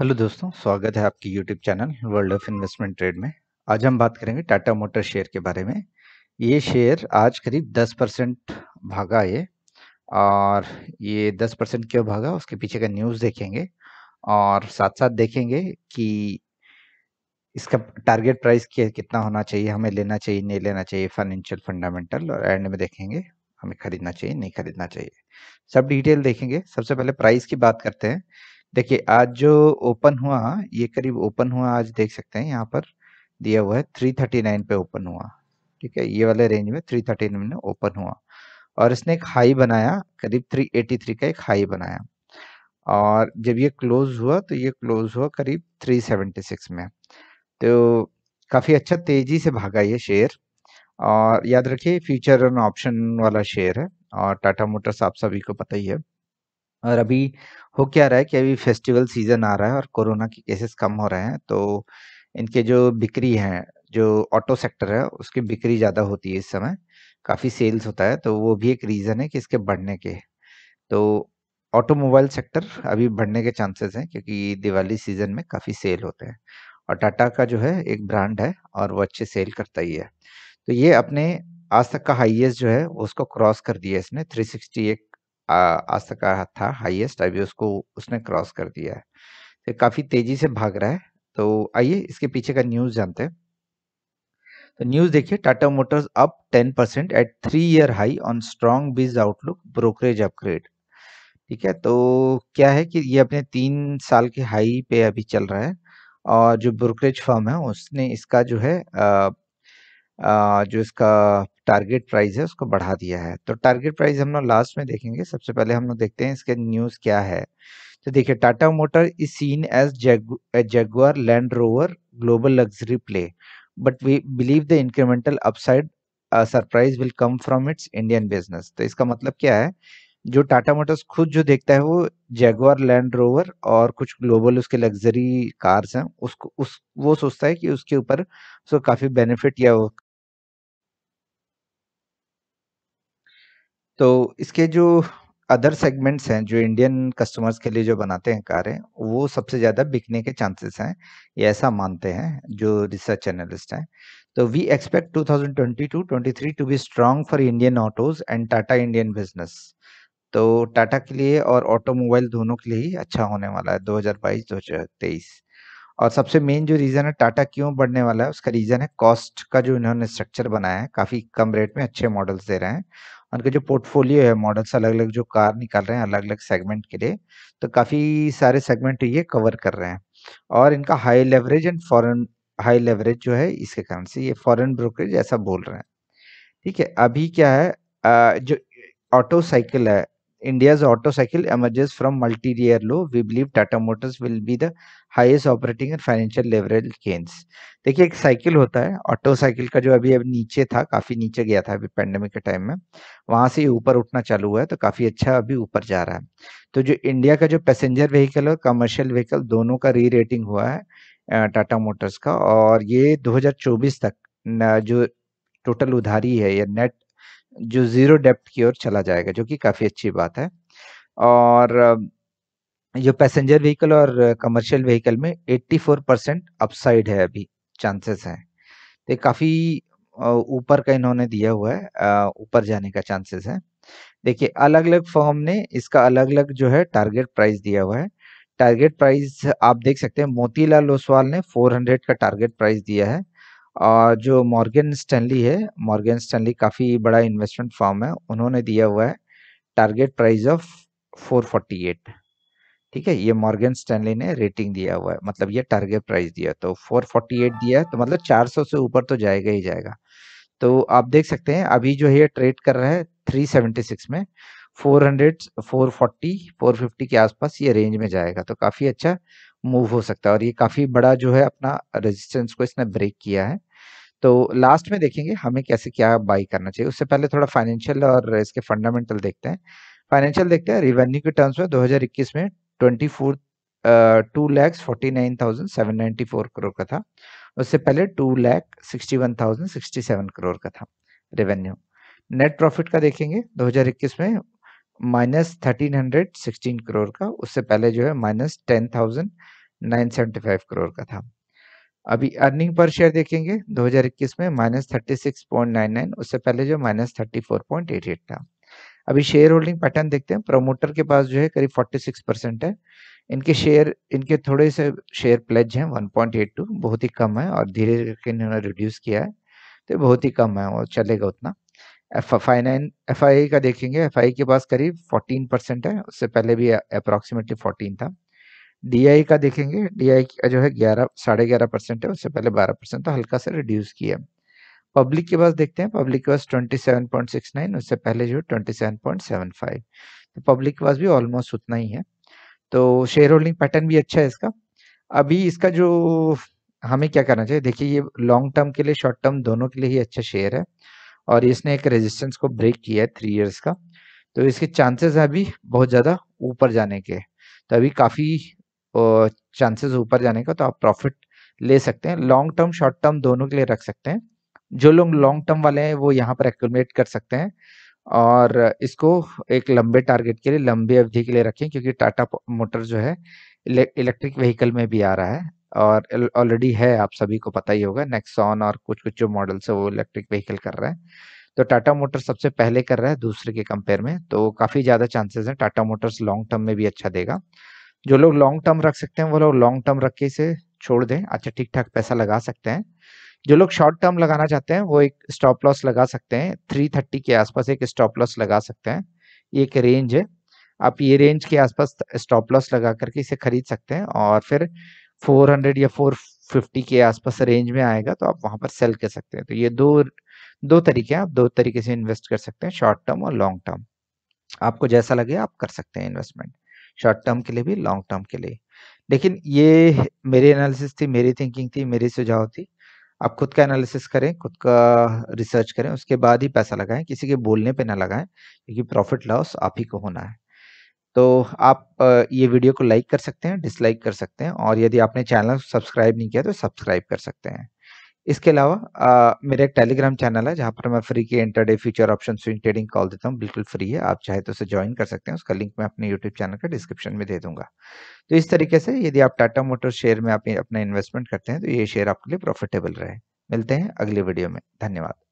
hello दोस्तों स्वागत है आपकी YouTube channel world of investment trade में आज हम बात करेंगे टाटा मोटर शेयर के बारे में ये शेयर आज करीब 10 परसेंट भागा ये और ये 10 परसेंट क्यों भागा उसके पीछे का न्यूज़ देखेंगे और साथ साथ देखेंगे कि इसका टारगेट प्राइस कितना होना चाहिए हमें लेना चाहिए नहीं लेना चाहिए फाइनेंशियल फंडामेंटल और एंड में देखेंगे हमें खरीदना चाहिए नहीं खरीदना चाहिए सब डिटेल देखेंगे सबसे पहले प्राइस की बात करते हैं देखिए आज जो ओपन हुआ ये करीब ओपन हुआ आज देख सकते हैं यहाँ पर दिया हुआ है 339 पे ओपन हुआ ठीक है ये वाले रेंज में 339 में ओपन हुआ और इसने एक हाई बनाया करीब 383 का एक हाई बनाया और जब ये क्लोज हुआ तो ये क्लोज हुआ करीब 376 में तो काफ़ी अच्छा तेज़ी से भागा ये शेयर और याद रखिए फ्यूचर ऑप्शन वाला शेयर है और टाटा मोटर्स आप सभी को पता ही है और अभी हो क्या रहा है कि अभी फेस्टिवल सीजन आ रहा है और कोरोना के केसेस कम हो रहे हैं तो इनके जो बिक्री है जो ऑटो सेक्टर है उसकी बिक्री ज़्यादा होती है इस समय काफ़ी सेल्स होता है तो वो भी एक रीज़न है कि इसके बढ़ने के तो ऑटोमोबाइल सेक्टर अभी बढ़ने के चांसेस हैं क्योंकि दिवाली सीजन में काफ़ी सेल होते हैं और टाटा का जो है एक ब्रांड है और वो अच्छे सेल करता ही है तो ये अपने आज तक का हाईएस्ट जो है उसको क्रॉस कर दिया इसने 360 एक आज तक का था हाईएस्ट अभी उसको उसने क्रॉस कर दिया है तो काफ़ी तेज़ी से भाग रहा है तो आइए इसके पीछे का न्यूज़ जानते हैं तो न्यूज़ देखिए Tata motors up 10 percent at three year high on strong biz outlook brokerage upgrade ठीक है तो क्या है कि ये अपने तीन साल के हाई पे अभी चल रहा है और जो ब्रोकरेज फर्म है उसने इसका जो है आ, आ, जो इसका टारगेट प्राइस है उसको बढ़ा दिया है तो टारगेट प्राइस हम लोग लास्ट में देखेंगे सबसे पहले हम लोग देखते हैं इसके न्यूज़ क्या है तो देखिए Tata motor is seen as Jaguar Land Rover global luxury play but we believe the incremental upside surprise will come from its Indian business तो इसका मतलब क्या है जो टाटा मोटर्स खुद जो देखता है वो जैगवार लैंड रोवर और कुछ ग्लोबल उसके लग्जरी कार्स हैं उसको उस वो सोचता है कि उसके ऊपर उसको काफ़ी बेनिफिट या तो इसके जो अदर सेगमेंट्स हैं जो इंडियन कस्टमर्स के लिए जो बनाते हैं कारें वो सबसे ज़्यादा बिकने के चांसेस हैं ये ऐसा मानते हैं जो रिसर्च एनालिस्ट हैं तो we expect 2022-23 to be strong for Indian autos and Tata Indian business तो टाटा के लिए और ऑटोमोबाइल दोनों के लिए ही अच्छा होने वाला है दो हज़ार और सबसे मेन जो रीज़न है टाटा क्यों बढ़ने वाला है उसका रीज़न है कॉस्ट का जो इन्होंने स्ट्रक्चर बनाया है काफ़ी कम रेट में अच्छे मॉडल्स दे रहे हैं उनके जो पोर्टफोलियो है मॉडल्स अलग अलग जो कार निकाल रहे हैं अलग अलग सेगमेंट के लिए तो काफ़ी सारे सेगमेंट ये कवर कर रहे हैं और इनका high leverage and foreign high leverage जो है इसके कारण से ये फॉरेन ब्रोकरेज ऐसा बोल रहे हैं ठीक है अभी क्या है जो ऑटो साइकिल है India auto cycle emerges from multi low we believe Tata motors will be the highest operating and financial leverage gains देखिए एक साइकिल होता है ऑटो साइकिल का जो अभी अभी नीचे था काफी नीचे गया था अभी पेंडेमिक के टाइम में वहां से ऊपर उठना चालू हुआ है तो काफी अच्छा अभी ऊपर जा रहा है तो जो इंडिया का जो पैसेंजर व्हीकल और कमर्शियल व्हीकल दोनों का री रेटिंग हुआ है टाटा मोटर्स का और ये 2024 तक जो टोटल उधारी है या नेट जो जीरो डेप्ट की ओर चला जाएगा जो कि काफी अच्छी बात है और जो पैसेंजर व्हीकल और कमर्शियल व्हीकल में 84 परसेंट अपसाइड है अभी चांसेस है तो काफ़ी ऊपर का इन्होंने दिया हुआ है ऊपर जाने का चांसेस है देखिए अलग अलग फॉर्म ने इसका अलग अलग जो है टारगेट प्राइस दिया हुआ है टारगेट प्राइस आप देख सकते हैं मोतीलाल ओसवाल ने 400 का टारगेट प्राइस दिया है और जो मॉर्गन स्टैनली है मॉर्गन स्टैनली काफ़ी बड़ा इन्वेस्टमेंट फॉर्म है उन्होंने दिया हुआ है टारगेट प्राइस ऑफ 448 ठीक है ये मॉर्गन स्टैनली ने रेटिंग दिया हुआ है मतलब ये टारगेट प्राइस दिया तो 448 दिया है तो मतलब 400 से ऊपर तो जाएगा ही जाएगा तो आप देख सकते हैं अभी जो है ये ट्रेड कर रहा है 376 में 400 440 450 के आसपास ये रेंज में जाएगा तो काफ़ी अच्छा मूव हो सकता है और ये काफ़ी बड़ा जो है अपना रेजिस्टेंस को इसने ब्रेक किया है तो लास्ट में देखेंगे हमें कैसे क्या बाई करना चाहिए उससे पहले थोड़ा फाइनेंशियल और इसके फंडामेंटल देखते हैं फाइनेंशियल देखते हैं रिवेन्यू के टर्म्स में 2021 में twenty four two lakhs forty nine thousand seven ninety four crore का था उससे पहले two lakh sixty one thousand sixty seven crore का था रेवेन्यू नेट प्रॉफिट का देखेंगे दो हजार इक्कीस में minus thirteen hundred sixteen crore का उससे पहले जो है minus ten thousand nine seventy five crore का था अभी अर्निंग पर शेयर देखेंगे 2021 में minus thirty six point nine nine उससे पहले जो minus thirty four point eight eight था अभी शेयर होल्डिंग पैटर्न देखते हैं प्रमोटर के पास जो है करीब 46 परसेंट है इनके शेयर इनके थोड़े से शेयर प्लेज हैं 1.82 बहुत ही कम है और धीरे धीरे इन्होंने रिड्यूस किया है तो बहुत ही कम है वो चलेगा उतना एफ आई का देखेंगे एफ आई के पास करीब फोर्टीन परसेंट है उससे पहले भी अप्रॉक्सीमेटली फोर्टीन था डी का देखेंगे डी का जो है ग्यारह साढ़े ग्यारह परसेंट है उससे पहले बारह परसेंट तो हल्का सा रिड्यूस किया है पब्लिक के पास देखते हैं पब्लिक के पास 27.69 उससे पहले जो 27.75 तो पब्लिक के पास भी ऑलमोस्ट उतना ही है तो शेयर होल्डिंग पैटर्न भी अच्छा है इसका अभी इसका जो हमें क्या करना चाहिए देखिए ये लॉन्ग टर्म के लिए शॉर्ट टर्म दोनों के लिए ही अच्छा शेयर है और इसने एक रेजिस्टेंस को ब्रेक किया है थ्री ईयर्स का तो इसके चांसेस अभी बहुत ज़्यादा ऊपर जाने के तो अभी काफ़ी चांसेस ऊपर जाने का तो आप प्रॉफिट ले सकते हैं लॉन्ग टर्म शॉर्ट टर्म दोनों के लिए रख सकते हैं जो लोग लॉन्ग टर्म वाले हैं वो यहाँ पर एक्यूमुलेट कर सकते हैं और इसको एक लंबे टारगेट के लिए लंबी अवधि के लिए रखें क्योंकि टाटा मोटर जो है इलेक्ट्रिक व्हीकल में भी आ रहा है और ऑलरेडी है आप सभी को पता ही होगा नेक्सॉन और कुछ कुछ जो मॉडल है वो इलेक्ट्रिक व्हीकल कर रहे हैं तो टाटा मोटर सबसे पहले कर रहा है दूसरे के कंपेयर में तो काफ़ी ज़्यादा चांसेस हैं टाटा मोटर्स लॉन्ग टर्म में भी अच्छा देगा जो लोग लॉन्ग टर्म रख सकते हैं वो लोग लॉन्ग टर्म रख के इसे छोड़ दें अच्छा ठीक ठाक पैसा लगा सकते हैं जो लोग शॉर्ट टर्म लगाना चाहते हैं वो एक स्टॉप लॉस लगा सकते हैं थ्री थर्टी के आसपास एक स्टॉप लॉस लगा सकते हैं ये एक रेंज है आप ये रेंज के आसपास स्टॉप लॉस लगा करके इसे खरीद सकते हैं और फिर 400 या 450 के आसपास रेंज में आएगा तो आप वहां पर सेल कर सकते हैं तो ये दो दो तरीके हैं आप दो तरीके से इन्वेस्ट कर सकते हैं शॉर्ट टर्म और लॉन्ग टर्म आपको जैसा लगे आप कर सकते हैं इन्वेस्टमेंट शॉर्ट टर्म के लिए भी लॉन्ग टर्म के लिए लेकिन ये मेरी एनालिसिस थी मेरी थिंकिंग थी मेरी सुझाव थी आप खुद का एनालिसिस करें खुद का रिसर्च करें उसके बाद ही पैसा लगाएं किसी के बोलने पे ना लगाएं क्योंकि प्रॉफिट लॉस आप ही को होना है तो आप ये वीडियो को लाइक कर सकते हैं डिसलाइक कर सकते हैं और यदि आपने चैनल सब्सक्राइब नहीं किया तो सब्सक्राइब कर सकते हैं इसके अलावा मेरा एक टेलीग्राम चैनल है जहाँ पर मैं फ्री के intraday future option swing trading call देता हूँ बिल्कुल फ्री है आप चाहे तो उसे ज्वाइन कर सकते हैं उसका लिंक मैं अपने यूट्यूब चैनल का डिस्क्रिप्शन में दे दूंगा तो इस तरीके से यदि आप टाटा मोटर शेयर में आप अपना इन्वेस्टमेंट करते हैं तो ये शेयर आपके लिए प्रॉफिटेबल रहे मिलते हैं अगले वीडियो में धन्यवाद